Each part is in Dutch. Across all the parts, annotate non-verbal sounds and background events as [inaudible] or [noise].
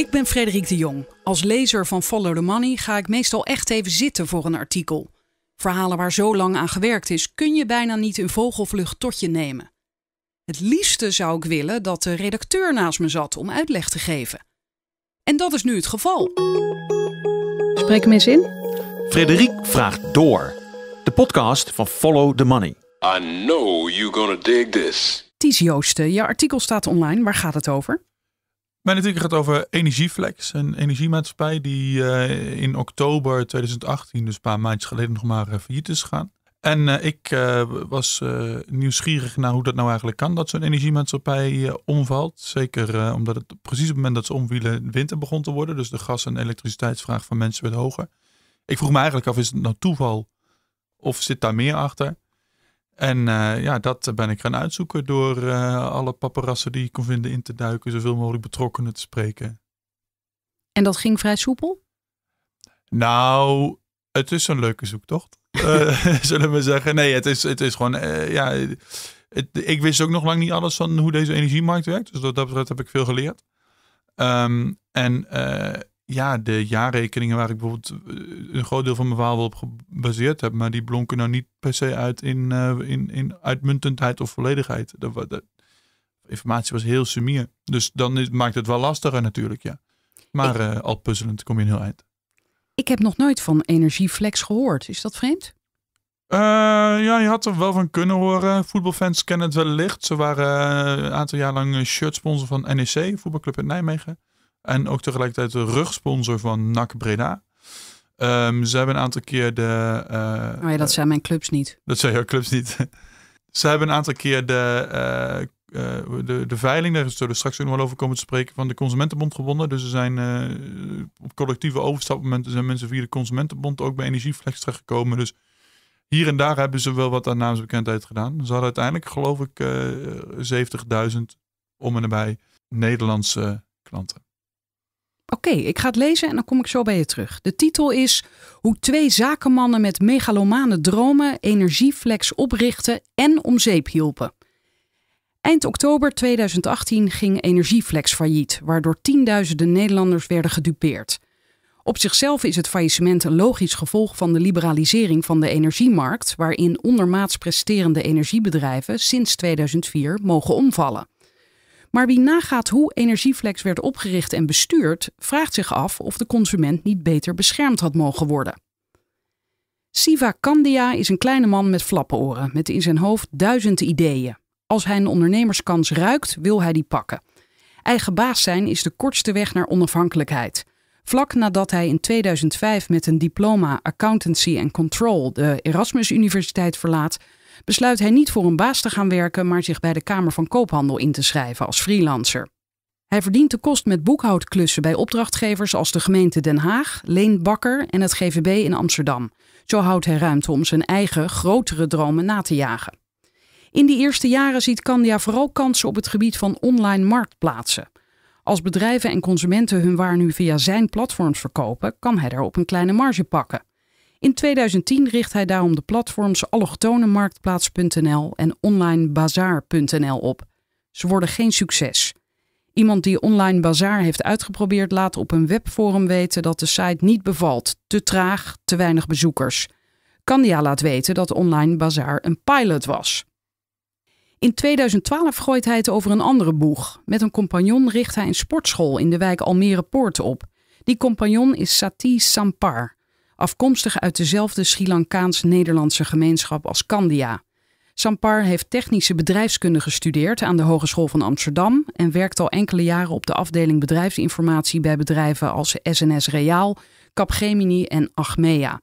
Ik ben Frederik de Jong. Als lezer van Follow the Money ga ik meestal echt even zitten voor een artikel. Verhalen waar zo lang aan gewerkt is, kun je bijna niet in vogelvlucht tot je nemen. Het liefste zou ik willen dat de redacteur naast me zat om uitleg te geven. En dat is nu het geval. Spreek hem eens in. Frederik vraagt door. De podcast van Follow the Money. I know you're gonna dig this. Ties Joosten, je artikel staat online. Waar gaat het over? Mijn natuurlijk gaat over Energieflex, een energiemaatschappij die eh, in oktober 2018, dus een paar maandjes geleden, nog maar eh, failliet is gegaan. En eh, ik was nieuwsgierig naar hoe dat nou eigenlijk kan, dat zo'n energiemaatschappij omvalt. Zeker omdat het precies op het moment dat ze omvielen winter begon te worden. Dus de gas- en elektriciteitsvraag van mensen werd hoger. Ik vroeg me eigenlijk af, is het nou toeval of zit daar meer achter? En eh, ja, dat ben ik gaan uitzoeken door eh, alle paparazzen die ik kon vinden in te duiken, zoveel mogelijk betrokkenen te spreken. En dat ging vrij soepel? Nou, het is een leuke zoektocht. Eh, [laughs] zullen we zeggen. Nee, het is, het is gewoon. ja, het, ik wist ook nog lang niet alles van hoe deze energiemarkt werkt. Dus dat, dat heb ik veel geleerd. Ehm, en ja, de jaarrekeningen waar ik bijvoorbeeld eh, een groot deel van mijn verhaal op gebaseerd heb, maar die blonken nou niet per se uit in, eh, in, in uitmuntendheid of volledigheid. De, de informatie was heel sumier. Dus dan maakt het wel lastiger natuurlijk, ja. Maar ik, eh, al puzzelend kom je een heel eind. Ik heb nog nooit van energieflex gehoord. Is dat vreemd? ja, je had er wel van kunnen horen. Voetbalfans kennen het wellicht. Ze waren een aantal jaar lang shirtsponsor van NEC, voetbalclub in Nijmegen. En ook tegelijkertijd de rugsponsor van NAC Breda. Ehm, ze hebben een aantal keer de. Uh, oh ja, dat eh, zijn mijn clubs niet. Dat zijn jouw clubs niet. [laughs] ze hebben een aantal keer de, eh, de, de veiling, daar zullen we straks ook nog wel over komen te spreken, van de Consumentenbond gewonnen. Dus er zijn op collectieve overstapmomenten zijn mensen via de Consumentenbond ook bij Energieflex terechtgekomen. Dus hier en daar hebben ze wel wat aan naamsbekendheid gedaan. Ze hadden uiteindelijk, geloof ik, 70.000 om en nabij Nederlandse klanten. Oké, ik ga het lezen en dan kom ik zo bij je terug. De titel is Hoe twee zakenmannen met megalomane dromen energieflex oprichten en om zeep hielpen. Eind oktober 2018 ging Energieflex failliet, waardoor tienduizenden Nederlanders werden gedupeerd. Op zichzelf is het faillissement een logisch gevolg van de liberalisering van de energiemarkt, waarin ondermaats presterende energiebedrijven sinds 2004 mogen omvallen. Maar wie nagaat hoe Energieflex werd opgericht en bestuurd, vraagt zich af of de consument niet beter beschermd had mogen worden. Siva Kandia is een kleine man met flappenoren, met in zijn hoofd duizend ideeën. Als hij een ondernemerskans ruikt, wil hij die pakken. Eigen baas zijn is de kortste weg naar onafhankelijkheid. Vlak nadat hij in 2005 met een diploma Accountancy and Control de Erasmus Universiteit verlaat, besluit hij niet voor een baas te gaan werken, maar zich bij de Kamer van Koophandel in te schrijven als freelancer. Hij verdient de kost met boekhoudklussen bij opdrachtgevers als de gemeente Den Haag, Leen Bakker en het GVB in Amsterdam. Zo houdt hij ruimte om zijn eigen, grotere dromen na te jagen. In die eerste jaren ziet Candia vooral kansen op het gebied van online marktplaatsen. Als bedrijven en consumenten hun waar nu via zijn platforms verkopen, kan hij er op een kleine marge pakken. In 2010 richt hij daarom de platforms allochtonenmarktplaats.nl en onlinebazaar.nl op. Ze worden geen succes. Iemand die Online Bazaar heeft uitgeprobeerd laat op een webforum weten dat de site niet bevalt. Te traag, te weinig bezoekers. Candia laat weten dat Online Bazaar een pilot was. In 2012 gooit hij het over een andere boeg. Met een compagnon richt hij een sportschool in de wijk Almere Poort op. Die compagnon is Satie Sampar afkomstig uit dezelfde Sri Lankaans-Nederlandse gemeenschap als Candia. Sampar heeft technische bedrijfskunde gestudeerd aan de Hogeschool van Amsterdam en werkt al enkele jaren op de afdeling bedrijfsinformatie bij bedrijven als SNS Reaal, Capgemini en Achmea.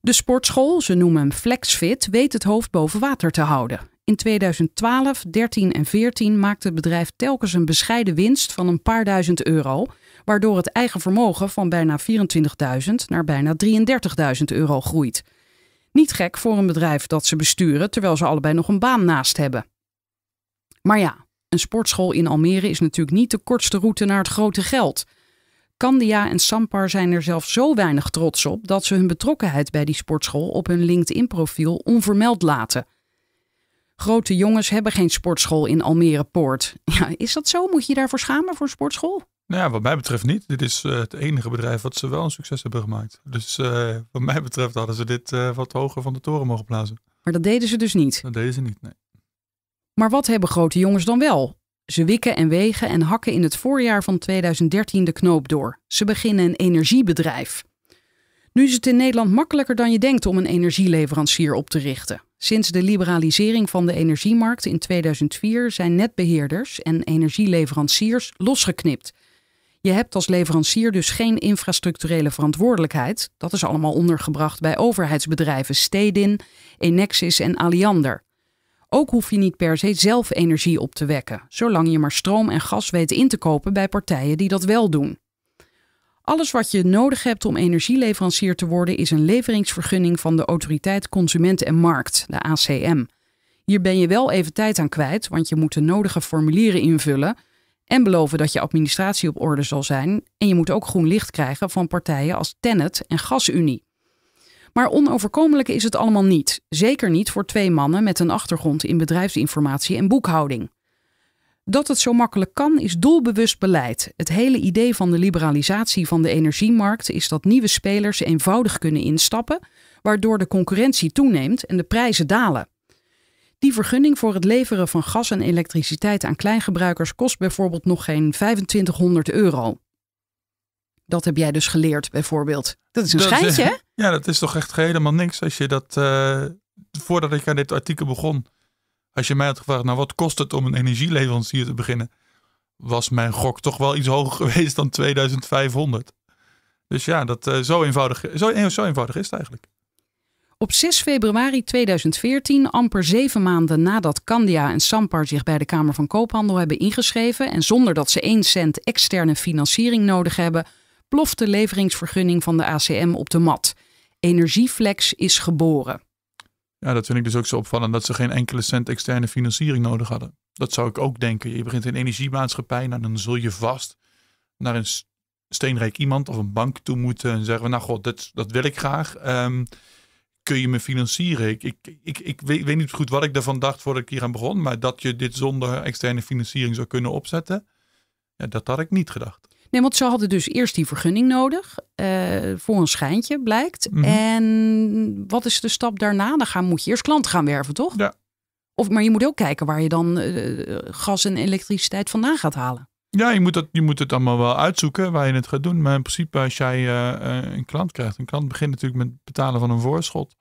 De sportschool, ze noemen hem FlexFit, weet het hoofd boven water te houden. In 2012, 13 en 14 maakte het bedrijf telkens een bescheiden winst van een paar duizend euro waardoor het eigen vermogen van bijna 24.000 naar bijna 33.000 euro groeit. Niet gek voor een bedrijf dat ze besturen terwijl ze allebei nog een baan naast hebben. Maar ja, een sportschool in Almere is natuurlijk niet de kortste route naar het grote geld. Candia en Sampar zijn er zelf zo weinig trots op dat ze hun betrokkenheid bij die sportschool op hun LinkedIn-profiel onvermeld laten. Grote jongens hebben geen sportschool in Almere Poort. Ja, is dat zo? Moet je je daarvoor schamen voor een sportschool? Nou ja, wat mij betreft niet. Dit is eh, het enige bedrijf wat ze wel een succes hebben gemaakt. Dus eh, wat mij betreft hadden ze dit eh, wat hoger van de toren mogen blazen. Maar dat deden ze dus niet? Dat deden ze niet, nee. Maar wat hebben grote jongens dan wel? Ze wikken en wegen en hakken in het voorjaar van 2013 de knoop door. Ze beginnen een energiebedrijf. Nu is het in Nederland makkelijker dan je denkt om een energieleverancier op te richten. Sinds de liberalisering van de energiemarkt in 2004 zijn netbeheerders en energieleveranciers losgeknipt je hebt als leverancier dus geen infrastructurele verantwoordelijkheid. Dat is allemaal ondergebracht bij overheidsbedrijven Stedin, Enexis en Aliander. Ook hoef je niet per se zelf energie op te wekken, zolang je maar stroom en gas weet in te kopen bij partijen die dat wel doen. Alles wat je nodig hebt om energieleverancier te worden is een leveringsvergunning van de Autoriteit Consument en Markt, de ACM. Hier ben je wel even tijd aan kwijt, want je moet de nodige formulieren invullen, en beloven dat je administratie op orde zal zijn. En je moet ook groen licht krijgen van partijen als Tennet en GasUnie. Maar onoverkomelijk is het allemaal niet. Zeker niet voor twee mannen met een achtergrond in bedrijfsinformatie en boekhouding. Dat het zo makkelijk kan is doelbewust beleid. Het hele idee van de liberalisatie van de energiemarkt is dat nieuwe spelers eenvoudig kunnen instappen, waardoor de concurrentie toeneemt en de prijzen dalen. Die vergunning voor het leveren van gas en elektriciteit aan kleingebruikers kost bijvoorbeeld nog geen 2500 euro. Dat heb jij dus geleerd, bijvoorbeeld. Dat is een dat schijntje, hè? [laughs] Ja, dat is toch echt helemaal niks. Als je dat, eh, voordat ik aan dit artikel begon, als je mij had gevraagd, nou wat kost het om een energieleverancier te beginnen, was mijn gok toch wel iets hoger [laughs] geweest dan 2500. Dus ja, dat, uh, zo, eenvoudig, zo, zo eenvoudig is het eigenlijk. Op 6 februari 2014, amper zeven maanden nadat Candia en Sampar zich bij de Kamer van Koophandel hebben ingeschreven en zonder dat ze één cent externe financiering nodig hebben, ploft de leveringsvergunning van de ACM op de mat. Energieflex is geboren. Ja, dat vind ik dus ook zo opvallend dat ze geen enkele cent externe financiering nodig hadden. Dat zou ik ook denken. Je begint een energiemaatschappij, en nou, dan zul je vast naar een steenrijk iemand of een bank toe moeten en zeggen: Nou, god, dat, dat wil ik graag. Ehm, kun je me financieren? Ik, ik, ik, weet, weet, niet goed wat ik daarvan dacht voordat ik hier aan begon, maar dat je dit zonder externe financiering zou kunnen opzetten, ja, dat had ik niet gedacht. Nee, want ze hadden dus eerst die vergunning nodig eh, voor een schijntje, blijkt. Mhm. En wat is de stap daarna? Dan gaan, moet je eerst klant gaan werven, toch? Ja. Of, maar je moet ook kijken waar je dan eh, gas en elektriciteit vandaan gaat halen. Ja, je moet, dat, je moet het allemaal wel uitzoeken waar je het gaat doen. Maar in principe, als jij eh, een klant krijgt, een klant begint natuurlijk met het betalen van een voorschot.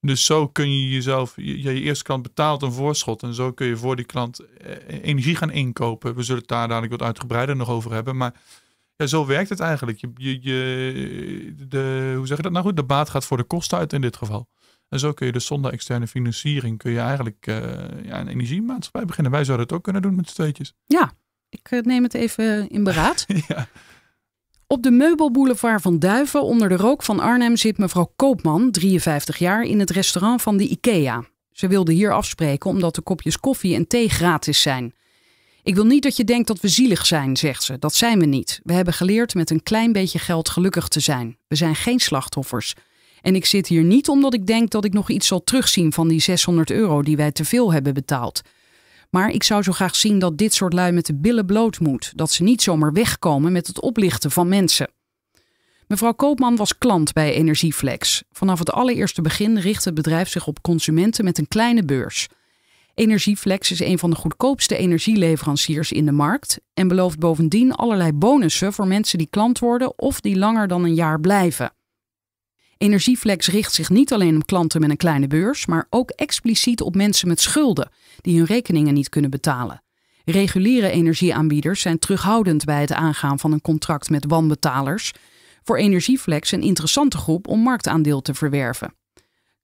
Dus zo kun je jezelf, je, je, eerste klant betaalt een voorschot en zo kun je voor die klant eh, eh, energie gaan inkopen. We zullen het daar dadelijk wat uitgebreider nog over hebben, maar ja, zo werkt het eigenlijk. Je, je, de, hoe zeg je dat nou goed? De baat gaat voor de kosten uit in dit geval. En zo kun je dus zonder externe financiering kun je eigenlijk eh, ja, een energiemaatschappij beginnen. Wij zouden het ook kunnen doen met steetjes. Ja, ik neem het even in beraad. [laughs] ja. Op de meubelboulevard van Duiven onder de rook van Arnhem zit mevrouw Koopman, 53 jaar, in het restaurant van de IKEA. Ze wilde hier afspreken omdat de kopjes koffie en thee gratis zijn. Ik wil niet dat je denkt dat we zielig zijn, zegt ze. Dat zijn we niet. We hebben geleerd met een klein beetje geld gelukkig te zijn. We zijn geen slachtoffers. En ik zit hier niet omdat ik denk dat ik nog iets zal terugzien van die 600 euro die wij te veel hebben betaald. Maar ik zou zo graag zien dat dit soort lui met de billen bloot moet. Dat ze niet zomaar wegkomen met het oplichten van mensen. Mevrouw Koopman was klant bij Energieflex. Vanaf het allereerste begin richt het bedrijf zich op consumenten met een kleine beurs. Energieflex is een van de goedkoopste energieleveranciers in de markt en belooft bovendien allerlei bonussen voor mensen die klant worden of die langer dan een jaar blijven. Energieflex richt zich niet alleen op klanten met een kleine beurs, maar ook expliciet op mensen met schulden, die hun rekeningen niet kunnen betalen. Reguliere energieaanbieders zijn terughoudend bij het aangaan van een contract met wanbetalers. Voor Energieflex een interessante groep om marktaandeel te verwerven.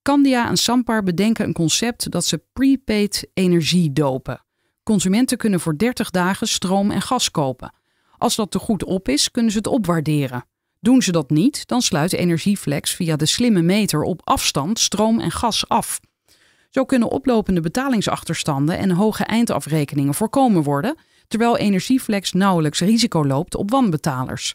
Candia en Sampar bedenken een concept dat ze prepaid energie dopen. Consumenten kunnen voor 30 dagen stroom en gas kopen. Als dat te goed op is, kunnen ze het opwaarderen. Doen ze dat niet, dan sluit Energieflex via de slimme meter op afstand stroom en gas af. Zo kunnen oplopende betalingsachterstanden en hoge eindafrekeningen voorkomen worden, terwijl Energieflex nauwelijks risico loopt op wanbetalers.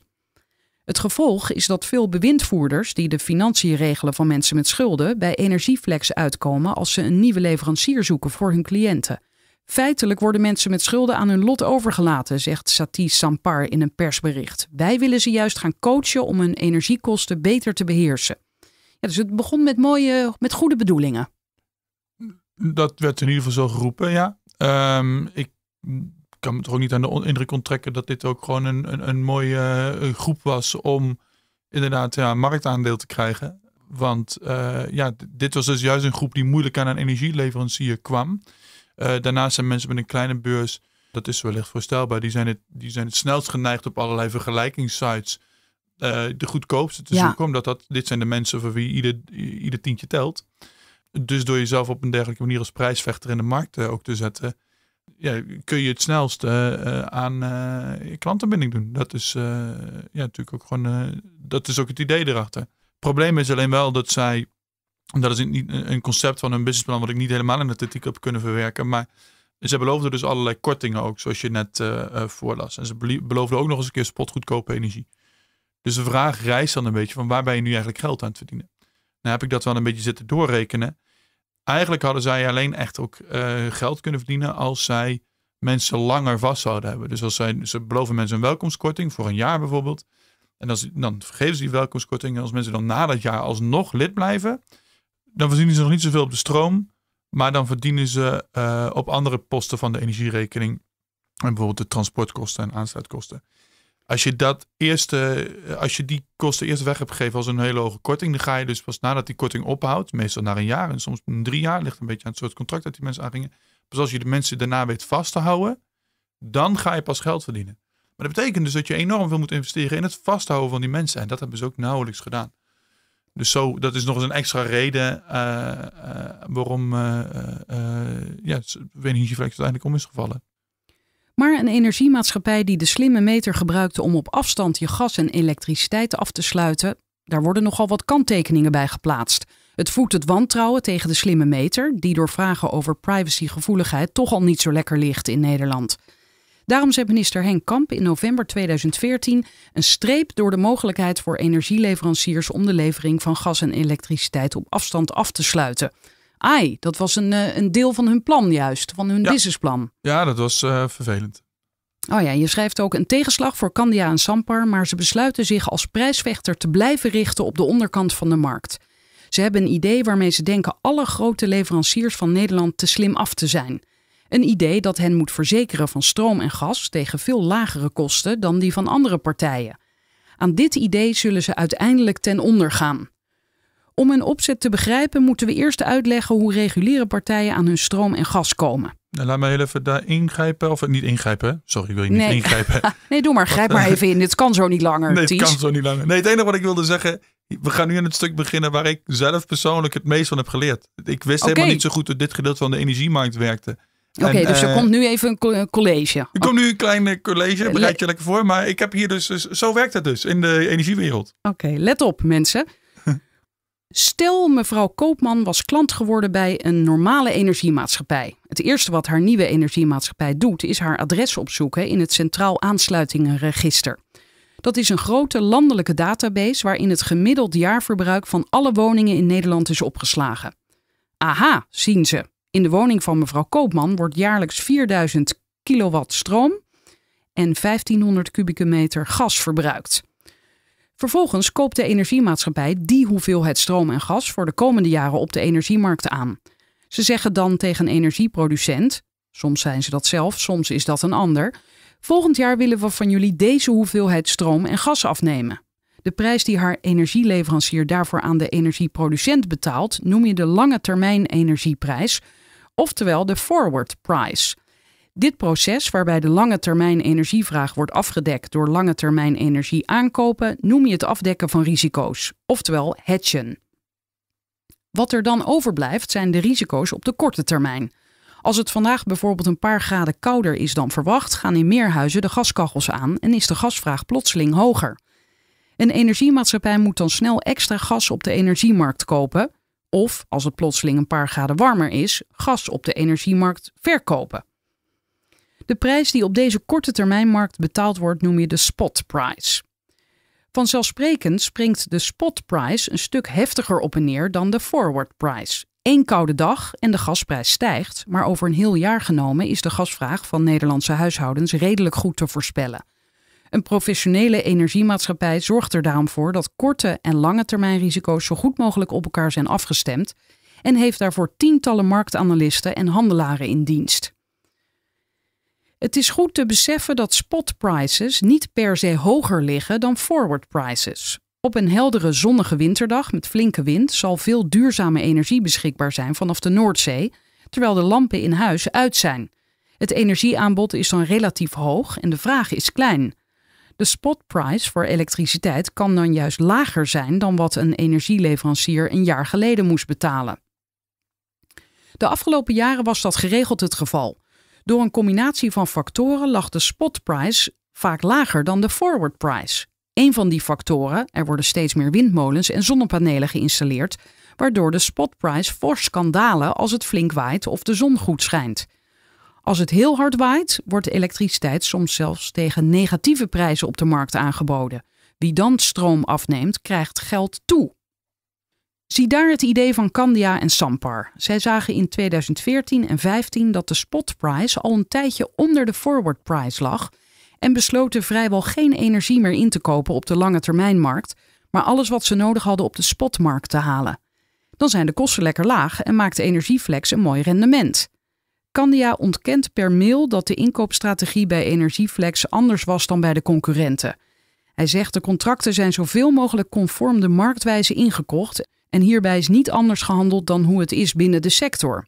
Het gevolg is dat veel bewindvoerders die de financiën regelen van mensen met schulden bij Energieflex uitkomen als ze een nieuwe leverancier zoeken voor hun cliënten. Feitelijk worden mensen met schulden aan hun lot overgelaten, zegt Satie Sampar in een persbericht. Wij willen ze juist gaan coachen om hun energiekosten beter te beheersen. Ja, dus het begon met mooie, met goede bedoelingen. Dat werd in ieder geval zo geroepen, ja. Ehm, ik kan me toch ook niet aan de indruk onttrekken dat dit ook gewoon een, een, een mooie eh, groep was om inderdaad ja, marktaandeel te krijgen. Want eh, ja, dit was dus juist een groep die moeilijk aan een energieleverancier kwam. Eh, daarnaast zijn mensen met een kleine beurs, dat is wellicht voorstelbaar, die zijn het, die zijn het snelst geneigd op allerlei vergelijkingssites de goedkoopste te zoeken. Omdat dat, dit zijn de mensen voor wie ieder, ieder tientje telt. Dus door jezelf op een dergelijke manier als prijsvechter in de markt eh, ook te zetten, ja, kun je het snelst eh, eh, aan klantenbinding doen. Dat is ja, natuurlijk ook gewoon, dat is ook het idee erachter. Het probleem is alleen wel dat zij, dat is niet een concept van een businessplan wat ik niet helemaal in de kritiek heb kunnen verwerken, maar ze beloofden dus allerlei kortingen ook, zoals je net voorlas. En ze beloofden ook nog eens een keer spotgoedkope energie. Dus de vraag rijst dan een beetje van waar ben je nu eigenlijk geld aan het verdienen? Nou heb ik dat wel een beetje zitten doorrekenen. Eigenlijk hadden zij alleen echt ook eh, geld kunnen verdienen als zij mensen langer vast zouden hebben. Dus als zij, ze beloven mensen een welkomstkorting voor een jaar bijvoorbeeld. En dan, dan vergeven ze die welkomstkorting. En als mensen dan na dat jaar alsnog lid blijven, dan verdienen ze nog niet zoveel op de stroom. Maar dan verdienen ze eh, op andere posten van de energierekening. En bijvoorbeeld de transportkosten en aansluitkosten. Als je, dat eerste, als je die kosten eerst weg hebt gegeven als een hele hoge korting, dan ga je dus pas nadat die korting ophoudt, meestal na een jaar en soms drie jaar, ligt een beetje aan het soort contract dat die mensen aangingen. Pas als je de mensen daarna weet vast te houden, dan ga je pas geld verdienen. Maar dat betekent dus dat je enorm veel moet investeren in het vasthouden van die mensen. En dat hebben ze ook nauwelijks gedaan. Dus zo, dat is nog eens een extra reden eh, eh, waarom uh, ja, Winnie uiteindelijk om is gevallen. Maar een energiemaatschappij die de slimme meter gebruikte om op afstand je gas en elektriciteit af te sluiten, daar worden nogal wat kanttekeningen bij geplaatst. Het voedt het wantrouwen tegen de slimme meter, die door vragen over privacygevoeligheid toch al niet zo lekker ligt in Nederland. Daarom zet minister Henk Kamp in november 2014 een streep door de mogelijkheid voor energieleveranciers om de levering van gas en elektriciteit op afstand af te sluiten. AI. Dat was een, eh, een deel van hun plan juist, van hun businessplan. Ja, dat was eh, vervelend. Oh ja, je schrijft ook een tegenslag voor Candia en Sampar, maar ze besluiten zich als prijsvechter te blijven richten op de onderkant van de markt. Ze hebben een idee waarmee ze denken alle grote leveranciers van Nederland te slim af te zijn. Een idee dat hen moet verzekeren van stroom en gas tegen veel lagere kosten dan die van andere partijen. Aan dit idee zullen ze uiteindelijk ten onder gaan. Om een opzet te begrijpen moeten we eerst uitleggen hoe reguliere partijen aan hun stroom en gas komen. Nou, laat me heel even daar ingrijpen. Of niet ingrijpen. Sorry, wil je niet nee. ingrijpen? [laughs] nee, doe maar. Grijp maar eh, even in. Dit kan zo niet langer. Nee, het kan zo niet langer. Nee, het enige wat ik wilde zeggen. We gaan nu aan het stuk beginnen waar ik zelf persoonlijk het meest van heb geleerd. Ik wist helemaal niet zo goed hoe dit gedeelte van de energiemarkt werkte. Oké, dus er eh, komt nu even een college. Er komt nu een klein eh, college, bereid je lekker voor. Maar ik heb hier dus, dus, zo werkt het dus in de energiewereld. Oké, let op mensen. Stel, mevrouw Koopman was klant geworden bij een normale energiemaatschappij. Het eerste wat haar nieuwe energiemaatschappij doet, is haar adres opzoeken in het Centraal Aansluitingenregister. Dat is een grote landelijke database waarin het gemiddeld jaarverbruik van alle woningen in Nederland is opgeslagen. Aha, zien ze. In de woning van mevrouw Koopman wordt jaarlijks 4000 kilowatt stroom en 1500 kubieke meter gas verbruikt. Vervolgens koopt de energiemaatschappij die hoeveelheid stroom en gas voor de komende jaren op de energiemarkt aan. Ze zeggen dan tegen een energieproducent, soms zijn ze dat zelf, soms is dat een ander, volgend jaar willen we van jullie deze hoeveelheid stroom en gas afnemen. De prijs die haar energieleverancier daarvoor aan de energieproducent betaalt, noem je de lange termijn energieprijs, oftewel de forward price. Dit proces, waarbij de lange termijn energievraag wordt afgedekt door lange termijn energie aankopen, noem je het afdekken van risico's, oftewel hedgen. Wat er dan overblijft zijn de risico's op de korte termijn. Als het vandaag bijvoorbeeld een paar graden kouder is dan verwacht, gaan in meer huizen de gaskachels aan en is de gasvraag plotseling hoger. Een energiemaatschappij moet dan snel extra gas op de energiemarkt kopen, of als het plotseling een paar graden warmer is, gas op de energiemarkt verkopen. De prijs die op deze korte termijnmarkt betaald wordt noem je de spot price. Vanzelfsprekend springt de spot price een stuk heftiger op en neer dan de forward price. Eén koude dag en de gasprijs stijgt, maar over een heel jaar genomen is de gasvraag van Nederlandse huishoudens redelijk goed te voorspellen. Een professionele energiemaatschappij zorgt er daarom voor dat korte en lange termijn risico's zo goed mogelijk op elkaar zijn afgestemd en heeft daarvoor tientallen marktanalisten en handelaren in dienst. Het is goed te beseffen dat spot prices niet per se hoger liggen dan forward prices. Op een heldere zonnige winterdag met flinke wind zal veel duurzame energie beschikbaar zijn vanaf de Noordzee, terwijl de lampen in huis uit zijn. Het energieaanbod is dan relatief hoog en de vraag is klein. De spotprijs voor elektriciteit kan dan juist lager zijn dan wat een energieleverancier een jaar geleden moest betalen. De afgelopen jaren was dat geregeld het geval. Door een combinatie van factoren lag de spotprijs vaak lager dan de forward price. Een van die factoren, er worden steeds meer windmolens en zonnepanelen geïnstalleerd, waardoor de spotprijs fors kan dalen als het flink waait of de zon goed schijnt. Als het heel hard waait, wordt de elektriciteit soms zelfs tegen negatieve prijzen op de markt aangeboden. Wie dan stroom afneemt, krijgt geld toe. Zie daar het idee van Candia en Sampar. Zij zagen in 2014 en 2015 dat de spotprijs al een tijdje onder de forward price lag en besloten vrijwel geen energie meer in te kopen op de lange termijnmarkt, maar alles wat ze nodig hadden op de spotmarkt te halen. Dan zijn de kosten lekker laag en maakt Energieflex een mooi rendement. Candia ontkent per mail dat de inkoopstrategie bij Energieflex anders was dan bij de concurrenten. Hij zegt de contracten zijn zoveel mogelijk conform de marktwijze ingekocht en hierbij is niet anders gehandeld dan hoe het is binnen de sector.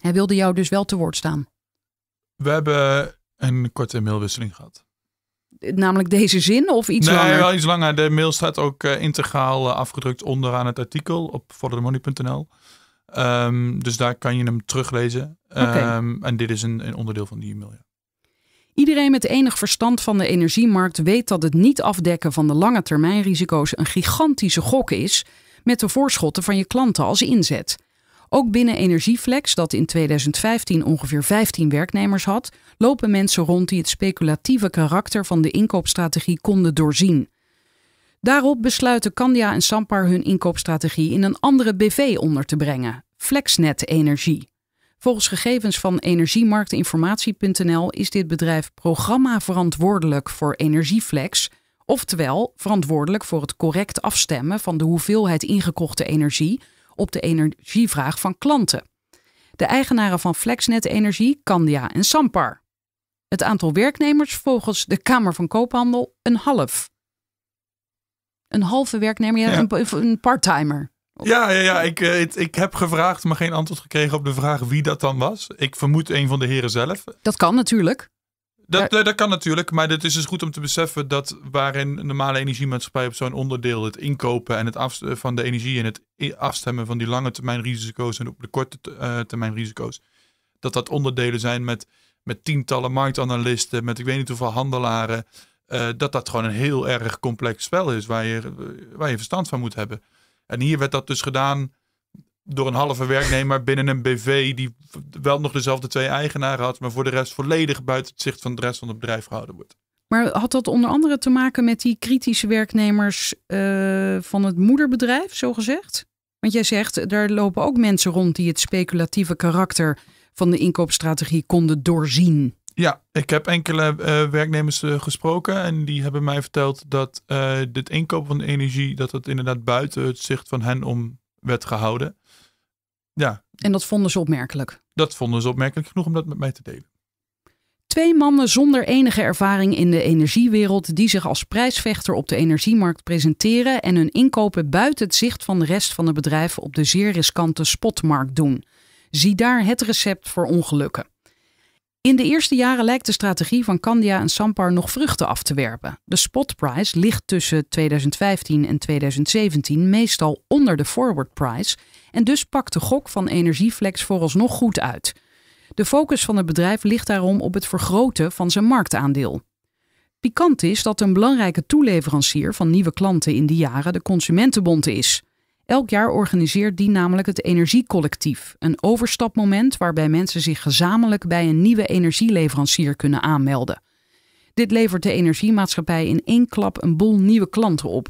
Hij wilde jou dus wel te woord staan. We hebben een korte mailwisseling gehad. Namelijk deze zin of iets langer? Nee, wel iets langer. De mail staat ook eh, integraal eh, afgedrukt onderaan het artikel op vorderdemoney.nl. Ehm, dus daar kan je hem teruglezen. Um, En dit is een, een, onderdeel van die e-mail. Ja. Iedereen met enig verstand van de energiemarkt weet dat het niet afdekken van de lange termijn risico's een gigantische gok is met de voorschotten van je klanten als inzet. Ook binnen Energieflex, dat in 2015 ongeveer 15 werknemers had, lopen mensen rond die het speculatieve karakter van de inkoopstrategie konden doorzien. Daarop besluiten Candia en Sampar hun inkoopstrategie in een andere BV onder te brengen, Flexnet Energie. Volgens gegevens van energiemarktinformatie.nl is dit bedrijf programmaverantwoordelijk voor Energieflex, Oftewel verantwoordelijk voor het correct afstemmen van de hoeveelheid ingekochte energie op de energievraag van klanten. De eigenaren van Flexnet Energie, Candia en Sampar. Het aantal werknemers volgens de Kamer van Koophandel een half. Een halve werknemer, ja, een, parttimer. Ja, ja, ja. Ik, ik, eh, ik, heb gevraagd, maar geen antwoord gekregen op de vraag wie dat dan was. Ik vermoed een van de heren zelf. Dat kan natuurlijk. Dat, eh, dat kan natuurlijk, maar het is dus goed om te beseffen dat waarin een normale energiemaatschappij op zo'n onderdeel, het inkopen en het af, eh, van de energie en het afstemmen van die lange termijn risico's en op de korte eh, termijn risico's, dat dat onderdelen zijn met, met tientallen marktanalisten, met ik weet niet hoeveel handelaren, uh, dat dat gewoon een heel erg complex spel is waar je, waar je verstand van moet hebben. En hier werd dat dus gedaan door een halve werknemer binnen een BV die wel nog dezelfde twee eigenaren had, maar voor de rest volledig buiten het zicht van de rest van het bedrijf gehouden wordt. Maar had dat onder andere te maken met die kritische werknemers eh, van het moederbedrijf, zo gezegd? Want jij zegt, daar lopen ook mensen rond die het speculatieve karakter van de inkoopstrategie konden doorzien. Ja, ik heb enkele eh, werknemers eh, gesproken en die hebben mij verteld dat dit inkopen van energie, dat het inderdaad buiten het zicht van hen om werd gehouden. Ja. En dat vonden ze opmerkelijk. Dat vonden ze opmerkelijk genoeg om dat met mij te delen. Twee mannen zonder enige ervaring in de energiewereld die zich als prijsvechter op de energiemarkt presenteren en hun inkopen buiten het zicht van de rest van de bedrijven op de zeer riskante spotmarkt doen. Zie daar het recept voor ongelukken. In de eerste jaren lijkt de strategie van Candia en Sampar nog vruchten af te werpen. De spotprijs ligt tussen 2015 en 2017 meestal onder de forward price en dus pakt de gok van Energieflex vooralsnog goed uit. De focus van het bedrijf ligt daarom op het vergroten van zijn marktaandeel. Pikant is dat een belangrijke toeleverancier van nieuwe klanten in die jaren de Consumentenbond is. Elk jaar organiseert die namelijk het Energiecollectief, een overstapmoment waarbij mensen zich gezamenlijk bij een nieuwe energieleverancier kunnen aanmelden. Dit levert de energiemaatschappij in één klap een boel nieuwe klanten op.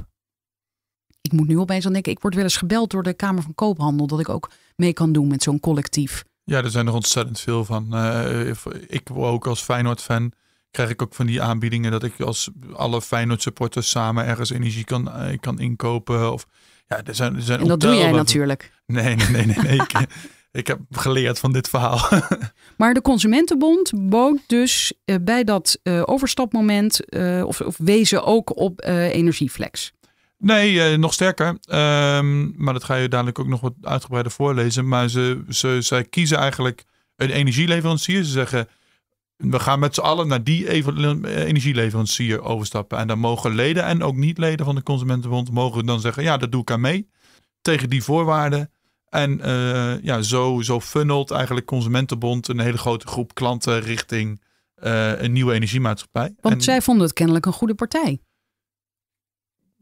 Ik moet nu opeens aan denken, ik word wel eens gebeld door de Kamer van Koophandel dat ik ook mee kan doen met zo'n collectief. Ja, er zijn er ontzettend veel van. Eh, eh, ik ook als Feyenoord-fan krijg ik ook van die aanbiedingen dat ik als alle Feyenoord supporters samen ergens energie kan, eh, kan inkopen. Of ja, zijn, er zijn en dat doe jij natuurlijk. [laughs] Nee, nee, nee, nee. [laughs] Eh, ik, heb geleerd van dit verhaal. [laughs] maar de Consumentenbond bood dus eh, bij dat uh, overstapmoment, uh, of, of wezen ook op energieflex. Nee, nog sterker. Ehm, maar dat ga je dadelijk ook nog wat uitgebreider voorlezen. Maar ze, ze, zij kiezen eigenlijk een energieleverancier. Ze zeggen, we gaan met z'n allen naar die energieleverancier overstappen. En dan mogen leden en ook niet-leden van de Consumentenbond mogen dan zeggen: ja, dat doe ik aan mee. Tegen die voorwaarden. En eh, ja, zo, zo funnelt eigenlijk Consumentenbond een hele grote groep klanten richting eh, een nieuwe energiemaatschappij. Want zij vonden het kennelijk een goede partij.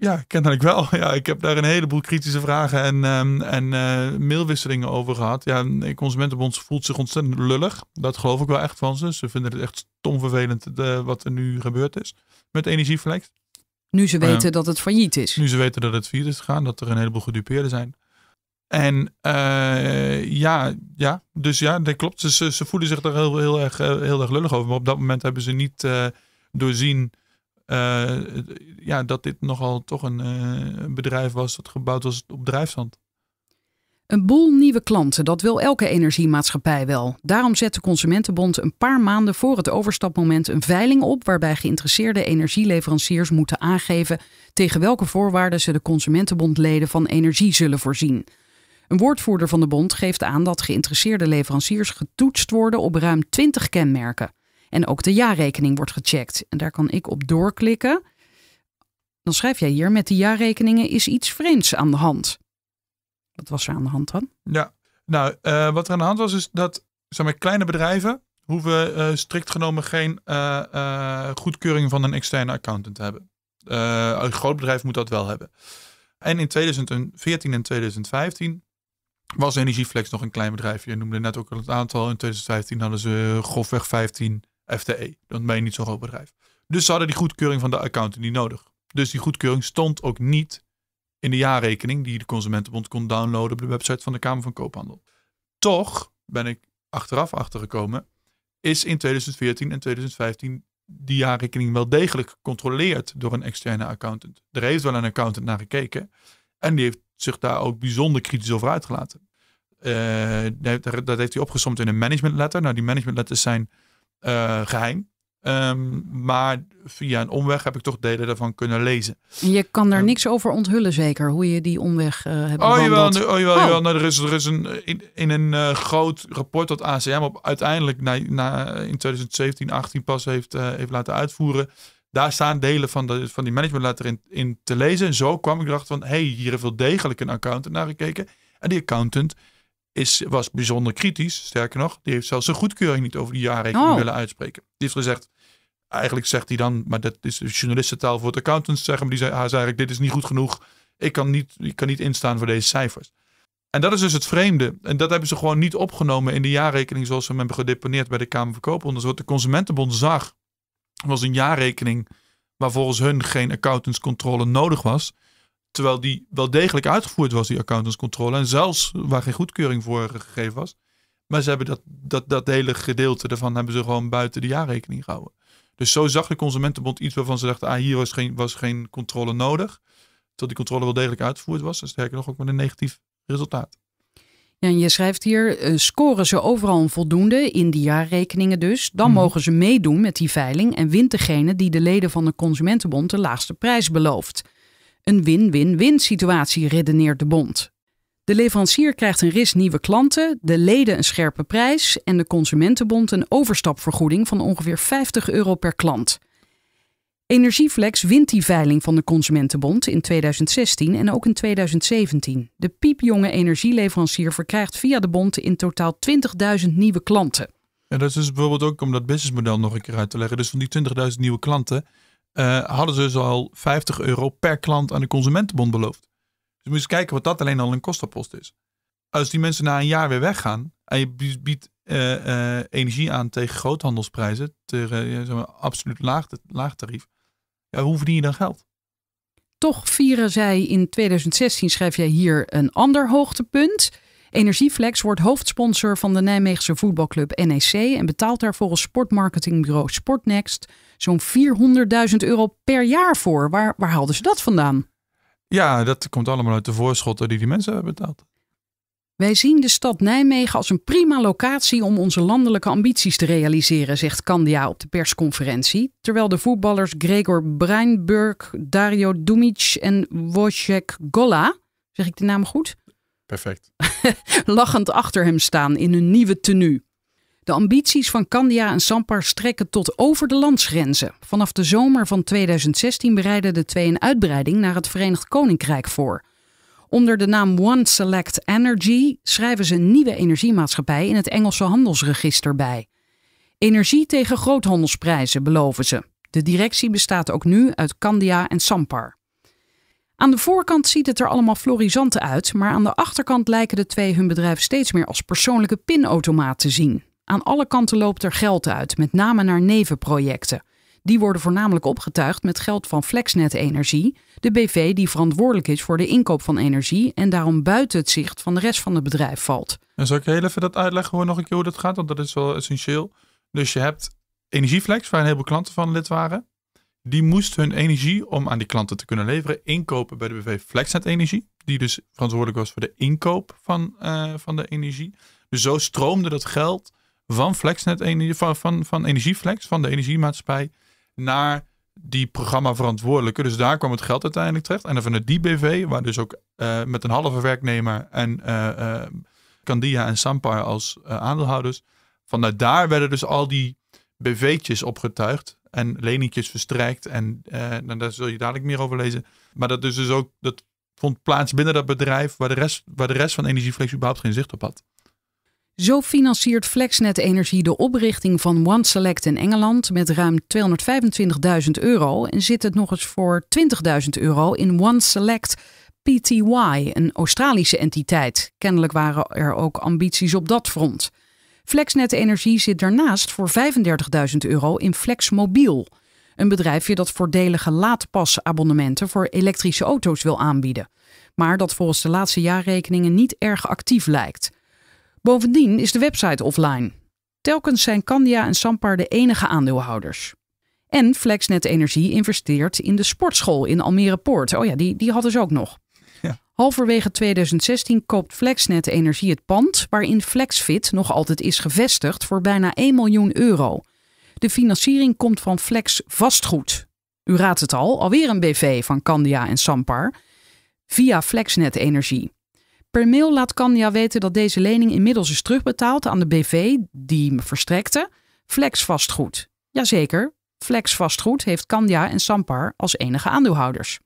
Ja, kennelijk wel. [laughs] Ja, ik heb daar een heleboel kritische vragen en, ehm, en eh, mailwisselingen over gehad. Ja, de Consumentenbond voelt zich ontzettend lullig. Dat geloof ik wel echt van ze. Ze vinden het echt stomvervelend eh, wat er nu gebeurd is met Energieflex. Nu ze eh, weten dat het failliet is. Nu ze weten dat het failliet is gegaan, dat er een heleboel gedupeerden zijn. En ja, ja, dus ja, dat klopt. Ze, ze voelen zich daar heel, heel, erg, heel erg lullig over. Maar op dat moment hebben ze niet doorzien eh, ja, dat dit nogal toch eh, een bedrijf was dat gebouwd was op drijfzand. Een boel nieuwe klanten, dat wil elke energiemaatschappij wel. Daarom zet de Consumentenbond een paar maanden voor het overstapmoment een veiling op waarbij geïnteresseerde energieleveranciers moeten aangeven tegen welke voorwaarden ze de Consumentenbondleden van energie zullen voorzien. Een woordvoerder van de bond geeft aan dat geïnteresseerde leveranciers getoetst worden op ruim 20 kenmerken. En ook de jaarrekening wordt gecheckt. En daar kan ik op doorklikken. Dan schrijf jij hier met de jaarrekeningen is iets vreemds aan de hand. Wat was er aan de hand dan? Ja, nou, eh, wat er aan de hand was is dat zeg maar, kleine bedrijven hoeven eh, strikt genomen geen eh, goedkeuring van een externe accountant te hebben. een groot bedrijf moet dat wel hebben. En in 2014 en 2015 was Energieflex nog een klein bedrijfje. Je noemde net ook al het aantal. In 2015 hadden ze grofweg 15 FTE. Dat ben je niet zo'n groot bedrijf. Dus ze hadden die goedkeuring van de accountant niet nodig. Dus die goedkeuring stond ook niet in de jaarrekening die de Consumentenbond kon downloaden op de website van de Kamer van Koophandel. Toch ben ik achteraf achtergekomen, is in 2014 en 2015 die jaarrekening wel degelijk gecontroleerd door een externe accountant. Er heeft wel een accountant naar gekeken en die heeft zich daar ook bijzonder kritisch over uitgelaten. Eh, dat heeft hij opgesomd in een managementletter. Nou, die managementletters zijn eh, geheim. Ehm, maar via een omweg heb ik toch delen daarvan kunnen lezen. Je kan daar ehm. niks over onthullen, zeker, hoe je die omweg uh, hebt oh, oh, jawel, oh, jawel. Nou, er is, er is een, eh, in, in een groot rapport dat ACM op, uiteindelijk na, na, in 2017, 18 pas heeft, heeft laten uitvoeren. Daar staan delen van, de, van die managementletter in, in te lezen. En zo kwam ik erachter van, hé, hey, hier heeft wel degelijk een accountant naar gekeken. En die accountant is, was bijzonder kritisch. Sterker nog, die heeft zelfs zijn goedkeuring niet over die jaarrekening oh. willen uitspreken. Die heeft gezegd, eigenlijk zegt hij dan, maar dat is journalistentaal voor het accountants zeggen, maar die zei, hij ah, zei eigenlijk, dit is niet goed genoeg. Ik kan niet, ik kan niet instaan voor deze cijfers. En dat is dus het vreemde. En dat hebben ze gewoon niet opgenomen in de jaarrekening zoals we hem hebben gedeponeerd bij de Kamer van Koophandel. Dus wat de Consumentenbond zag, was een jaarrekening waar volgens hun geen accountantscontrole nodig was. Terwijl die wel degelijk uitgevoerd was, die accountantscontrole. En zelfs waar geen goedkeuring voor gegeven was. Maar ze hebben dat, dat, dat hele gedeelte daarvan hebben ze gewoon buiten de jaarrekening gehouden. Dus zo zag de Consumentenbond iets waarvan ze dachten, ah, hier was geen, was geen controle nodig. Tot die controle wel degelijk uitgevoerd was. En sterker nog ook met een negatief resultaat. Ja, en je schrijft hier, eh, scoren ze overal een voldoende in die jaarrekeningen dus, dan mhm. mogen ze meedoen met die veiling en wint degene die de leden van de Consumentenbond de laagste prijs belooft. Een win-win-win situatie redeneert de bond. De leverancier krijgt een ris nieuwe klanten, de leden een scherpe prijs en de Consumentenbond een overstapvergoeding van ongeveer 50 euro per klant. Energieflex wint die veiling van de Consumentenbond in 2016 en ook in 2017. De piepjonge energieleverancier verkrijgt via de bond in totaal 20.000 nieuwe klanten. En dat is bijvoorbeeld ook om dat businessmodel nog een keer uit te leggen. Dus van die 20.000 nieuwe klanten eh, hadden ze dus al 50 euro per klant aan de Consumentenbond beloofd. Dus moet je eens kijken wat dat alleen al een kostenpost is. Als die mensen na een jaar weer weggaan en je biedt eh, eh, energie aan tegen groothandelsprijzen, tegen zeg maar, absoluut laag, laag tarief, ja, hoe verdien je dan geld? Toch vieren zij in 2016, schrijf jij hier, een ander hoogtepunt. Energieflex wordt hoofdsponsor van de Nijmeegse voetbalclub NEC en betaalt daar volgens sportmarketingbureau Sportnext zo'n 400.000 euro per jaar voor. Waar, waar haalden ze dat vandaan? Ja, dat komt allemaal uit de voorschotten die die mensen hebben betaald. Wij zien de stad Nijmegen als een prima locatie om onze landelijke ambities te realiseren, zegt Candia op de persconferentie. Terwijl de voetballers Gregor Breinburg, Dario Dumic en Wojciech Gola. zeg ik de naam goed? Perfect. [laughs] Lachend achter hem staan in hun nieuwe tenue. De ambities van Candia en Sampar strekken tot over de landsgrenzen. Vanaf de zomer van 2016 bereiden de twee een uitbreiding naar het Verenigd Koninkrijk voor. Onder de naam One Select Energy schrijven ze een nieuwe energiemaatschappij in het Engelse handelsregister bij. Energie tegen groothandelsprijzen beloven ze. De directie bestaat ook nu uit Candia en Sampar. Aan de voorkant ziet het er allemaal florisant uit, maar aan de achterkant lijken de twee hun bedrijf steeds meer als persoonlijke pinautomaat te zien. Aan alle kanten loopt er geld uit, met name naar nevenprojecten. Die worden voornamelijk opgetuigd met geld van Flexnet Energie, de BV die verantwoordelijk is voor de inkoop van energie en daarom buiten het zicht van de rest van het bedrijf valt. En zal ik heel even dat uitleggen hoe nog een keer hoe dat gaat, want dat is wel essentieel. Dus je hebt Energieflex, waar een heleboel klanten van lid waren die moest hun energie, om aan die klanten te kunnen leveren, inkopen bij de BV Flexnet Energie. Die dus verantwoordelijk was voor de inkoop van, eh, van de energie. Dus zo stroomde dat geld van Flexnet Energie, van, van, van Energieflex, van de energiemaatschappij, naar die programmaverantwoordelijke. Dus daar kwam het geld uiteindelijk terecht. En dan vanuit die BV, waar dus ook eh, met een halve werknemer en eh, Candia en Sampar als aandeelhouders. Vanuit daar werden dus al die BV'tjes opgetuigd en leningjes verstrijkt En dan eh, nou, daar zul je dadelijk meer over lezen. Maar dat, dus dus ook, dat vond plaats binnen dat bedrijf waar de rest, waar de rest van Energieflex überhaupt geen zicht op had. Zo financiert Flexnet Energie de oprichting van One Select in Engeland met ruim 225.000 euro en zit het nog eens voor 20.000 euro in One Select PTY, een Australische entiteit. Kennelijk waren er ook ambities op dat front. Flexnet Energie zit daarnaast voor 35.000 euro in Flexmobiel. Een bedrijfje dat voordelige laadpasabonnementen voor elektrische auto's wil aanbieden. Maar dat volgens de laatste jaarrekeningen niet erg actief lijkt. Bovendien is de website offline. Telkens zijn Candia en Sampar de enige aandeelhouders. En Flexnet Energie investeert in de sportschool in Almere Poort. Oh ja, die, die hadden ze ook nog. Halverwege 2016 koopt Flexnet Energie het pand waarin Flexfit nog altijd is gevestigd voor bijna 1 miljoen euro. De financiering komt van Flex Vastgoed. U raadt het al, alweer een BV van Candia en Sampar via Flexnet Energie. Per mail laat Candia weten dat deze lening inmiddels is terugbetaald aan de BV die me verstrekte, Flex Vastgoed. Jazeker, Flex Vastgoed heeft Candia en Sampar als enige aandeelhouders.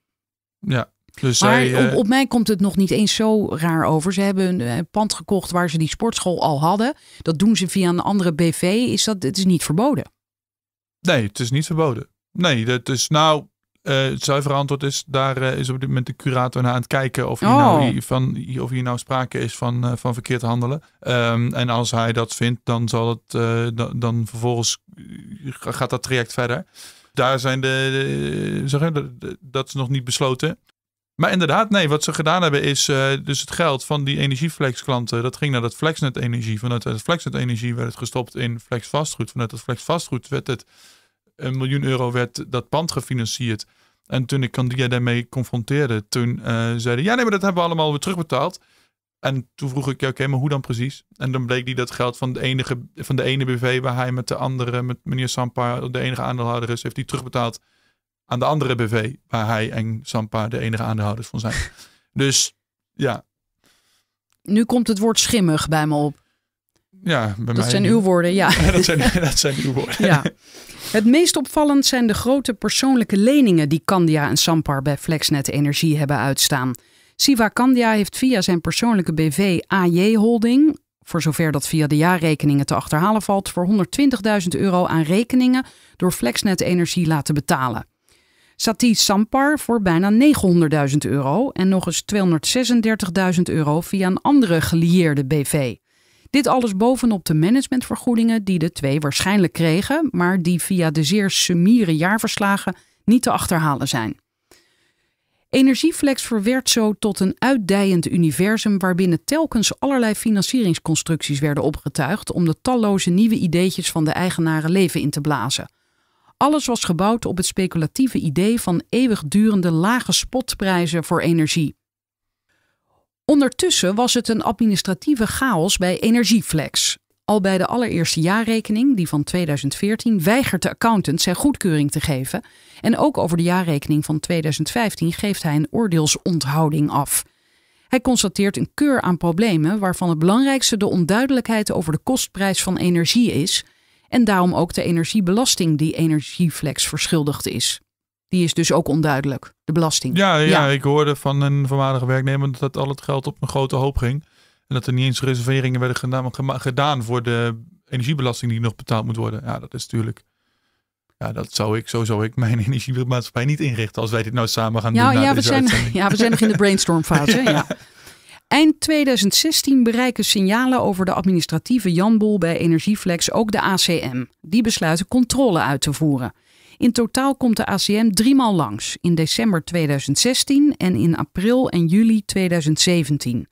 Ja, maar op, eh, op, mij komt het nog niet eens zo raar over. Ze hebben een, eh, pand gekocht waar ze die sportschool al hadden. Dat doen ze via een andere BV. Is dat, het is niet verboden? Nee, het is niet verboden. Nee, dat is nou... Eh, het zuivere antwoord is, daar is op dit moment de curator naar aan het kijken of oh. nou hier, nou, van, of hier nou sprake is van, van verkeerd handelen. Ehm, en als hij dat vindt, dan zal het dan, dan vervolgens gaat dat traject verder daar zijn de, zeg, dat is nog niet besloten. Maar inderdaad, nee, wat ze gedaan hebben is eh, dus het geld van die energieflex-klanten, dat ging naar dat flexnet-energie. Vanuit dat flexnet-energie werd het gestopt in flex vastgoed. Vanuit dat flex vastgoed werd het een miljoen euro werd dat pand gefinancierd. En toen ik Candia daarmee confronteerde, toen uh, zeiden ja nee, maar dat hebben we allemaal weer terugbetaald. En toen vroeg ik, ja, oké, maar hoe dan precies? En dan bleek die dat geld van de, enige, van de ene BV waar hij met de andere, met meneer Sampa de enige aandeelhouder is, heeft die terugbetaald aan de andere BV, waar hij en Sampaar de enige aandeelhouders van zijn. [laughs] dus ja. Nu komt het woord schimmig bij me op. Ja, bij dat zijn uw woorden, ja. [laughs] dat, zijn, dat zijn uw woorden. Ja. Het meest opvallend zijn de grote persoonlijke leningen die Candia en Sampaar bij Flexnet Energie hebben uitstaan. Siva Candia heeft via zijn persoonlijke BV AJ Holding, voor zover dat via de jaarrekeningen te achterhalen valt, voor 120.000 euro aan rekeningen door Flexnet Energie laten betalen. Satie Sampar voor bijna 900.000 euro en nog eens 236.000 euro via een andere gelieerde BV. Dit alles bovenop de managementvergoedingen die de twee waarschijnlijk kregen, maar die via de zeer summieren jaarverslagen niet te achterhalen zijn. Energieflex verwerd zo tot een uitdijend universum waarbinnen telkens allerlei financieringsconstructies werden opgetuigd om de talloze nieuwe ideetjes van de eigenaren leven in te blazen. Alles was gebouwd op het speculatieve idee van eeuwigdurende lage spotprijzen voor energie. Ondertussen was het een administratieve chaos bij Energieflex. Al bij de allereerste jaarrekening, die van 2014, weigert de accountant zijn goedkeuring te geven. En ook over de jaarrekening van 2015 geeft hij een oordeelsonthouding af. Hij constateert een keur aan problemen waarvan het belangrijkste de onduidelijkheid over de kostprijs van energie is, en daarom ook de energiebelasting die Energieflex verschuldigd is. Die is dus ook onduidelijk, de belasting. Ja, ja, ik hoorde van een voormalige werknemer dat al het geld op een grote hoop ging. En dat er niet eens reserveringen werden gedaan, voor de energiebelasting die nog betaald moet worden. Ja, dat is natuurlijk. Ja, dat zou ik, zo zou ik mijn [laughs] energiemaatschappij niet inrichten als wij dit nou samen gaan ja, doen. Ja, we zijn, ja, we zijn nog in de brainstormfase. [laughs] ja. Eind 2016 bereiken signalen over de administratieve janboel bij Energieflex ook de ACM. Die besluiten controle uit te voeren. In totaal komt de ACM driemaal langs, in december 2016 en in april en juli 2017.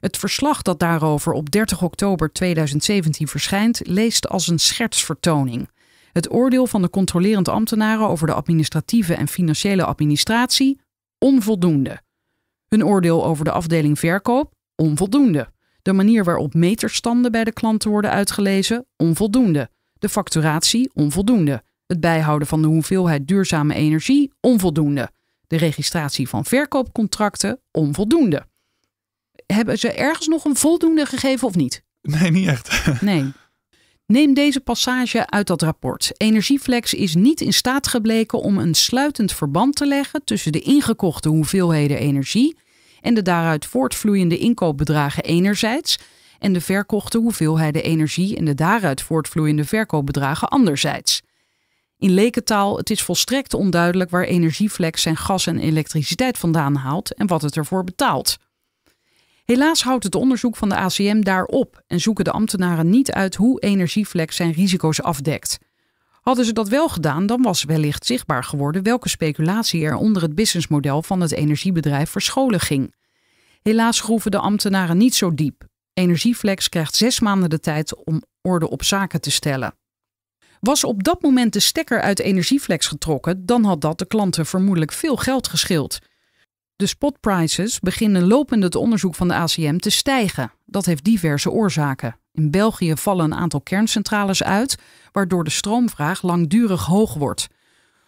Het verslag dat daarover op 30 oktober 2017 verschijnt, leest als een schertsvertoning. Het oordeel van de controlerend ambtenaren over de administratieve en financiële administratie onvoldoende. Hun oordeel over de afdeling verkoop? Onvoldoende. De manier waarop meterstanden bij de klanten worden uitgelezen? Onvoldoende. De facturatie? Onvoldoende. Het bijhouden van de hoeveelheid duurzame energie? Onvoldoende. De registratie van verkoopcontracten? Onvoldoende. Hebben ze ergens nog een voldoende gegeven of niet? Nee, niet echt. Nee. Neem deze passage uit dat rapport. Energieflex is niet in staat gebleken om een sluitend verband te leggen tussen de ingekochte hoeveelheden energie en de daaruit voortvloeiende inkoopbedragen enerzijds en de verkochte hoeveelheden energie en de daaruit voortvloeiende verkoopbedragen anderzijds. In lekentaal, het is volstrekt onduidelijk waar Energieflex zijn gas en elektriciteit vandaan haalt en wat het ervoor betaalt. Helaas houdt het onderzoek van de ACM daarop en zoeken de ambtenaren niet uit hoe Energieflex zijn risico's afdekt. Hadden ze dat wel gedaan, dan was wellicht zichtbaar geworden welke speculatie er onder het businessmodel van het energiebedrijf verscholen ging. Helaas groeven de ambtenaren niet zo diep. Energieflex krijgt zes maanden de tijd om orde op zaken te stellen. Was op dat moment de stekker uit Energieflex getrokken, dan had dat de klanten vermoedelijk veel geld geschild. De spotprices beginnen lopend het onderzoek van de ACM te stijgen. Dat heeft diverse oorzaken. In België vallen een aantal kerncentrales uit, waardoor de stroomvraag langdurig hoog wordt.